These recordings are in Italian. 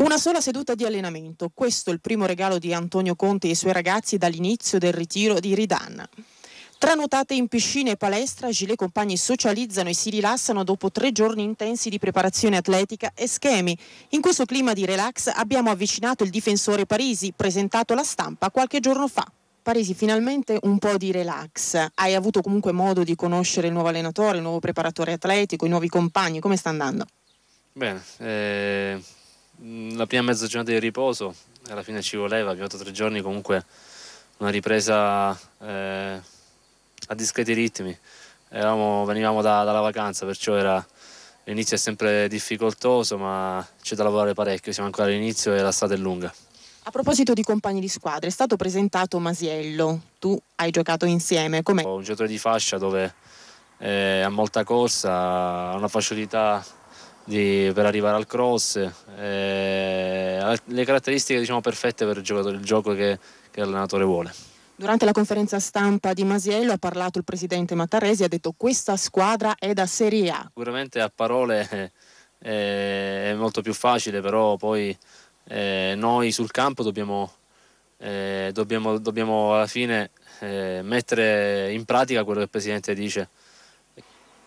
Una sola seduta di allenamento, questo è il primo regalo di Antonio Conte e i suoi ragazzi dall'inizio del ritiro di Ridan. Tranuotate in piscina e palestra, Gilet compagni socializzano e si rilassano dopo tre giorni intensi di preparazione atletica e schemi. In questo clima di relax abbiamo avvicinato il difensore Parisi, presentato alla stampa qualche giorno fa. Parisi, finalmente un po' di relax. Hai avuto comunque modo di conoscere il nuovo allenatore, il nuovo preparatore atletico, i nuovi compagni, come sta andando? Bene, eh, Mm, la prima mezza giornata di riposo, alla fine ci voleva, abbiamo fatto tre giorni comunque una ripresa eh, a discreti ritmi. Eravamo, venivamo da, dalla vacanza, perciò era, l'inizio è sempre difficoltoso, ma c'è da lavorare parecchio, siamo ancora all'inizio e la strada è lunga. A proposito di compagni di squadra, è stato presentato Masiello, tu hai giocato insieme, com'è? Un giocatore di fascia dove eh, ha molta corsa, ha una facilità di, per arrivare al cross. Eh, le caratteristiche diciamo, perfette per il, giocatore, il gioco che, che l'allenatore vuole. Durante la conferenza stampa di Masiello ha parlato il presidente Mattaresi ha detto questa squadra è da Serie A. Sicuramente a parole eh, è molto più facile, però poi eh, noi sul campo dobbiamo, eh, dobbiamo, dobbiamo alla fine eh, mettere in pratica quello che il presidente dice.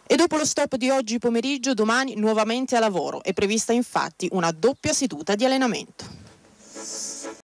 E dopo lo stop di oggi pomeriggio, domani nuovamente a lavoro. È prevista infatti una doppia seduta di allenamento.